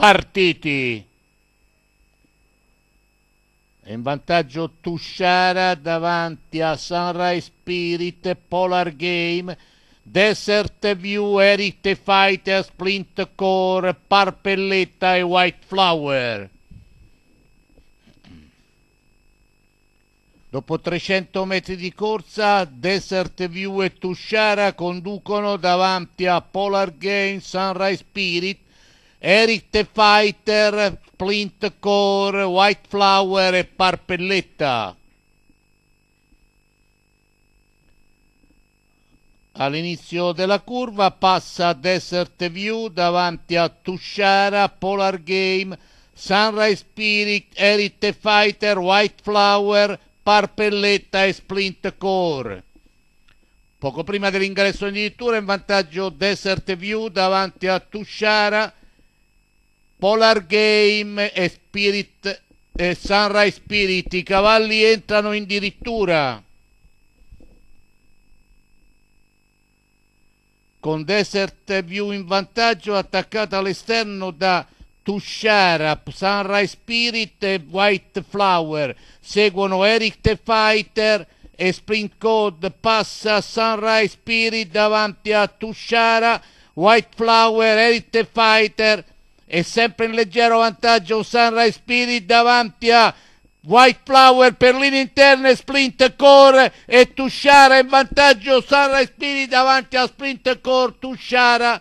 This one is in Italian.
partiti. È in vantaggio Tusciara davanti a Sunrise Spirit Polar Game, Desert View, Erite Fighter, Splint Core, Parpelletta e White Flower. Dopo 300 metri di corsa, Desert View e Tushara conducono davanti a Polar Game, Sunrise Spirit, Eric the Fighter, Splint Core, White Flower e Parpelletta. All'inizio della curva passa Desert View davanti a Tushara, Polar Game, Sunrise Spirit, Eric the Fighter, White Flower, Parpelletta e Splint Core. Poco prima dell'ingresso in addirittura in vantaggio Desert View davanti a Tushara, Polar Game e Spirit e Sunrise Spirit, i cavalli entrano in dirittura. con Desert View in vantaggio attaccata all'esterno da Tushara, Sunrise Spirit e White Flower seguono Eric the Fighter e Spring Code passa Sunrise Spirit davanti a Tushara, White Flower, Eric the Fighter e sempre in leggero vantaggio Sunrise Spirit davanti a White Flower per linea interna, Splint Core e Tusciara in vantaggio Sunrise Spirit davanti a Splint Core, Tusciara